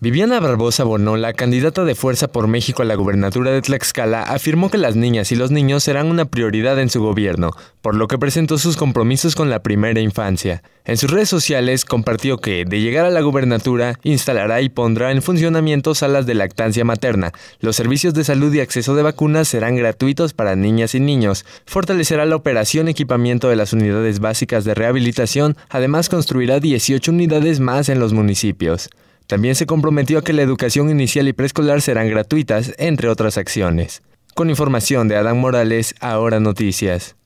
Viviana Barbosa Bonola, candidata de Fuerza por México a la gubernatura de Tlaxcala, afirmó que las niñas y los niños serán una prioridad en su gobierno, por lo que presentó sus compromisos con la primera infancia. En sus redes sociales compartió que, de llegar a la gubernatura, instalará y pondrá en funcionamiento salas de lactancia materna, los servicios de salud y acceso de vacunas serán gratuitos para niñas y niños, fortalecerá la operación y equipamiento de las unidades básicas de rehabilitación, además construirá 18 unidades más en los municipios. También se comprometió a que la educación inicial y preescolar serán gratuitas, entre otras acciones. Con información de Adán Morales, ahora noticias.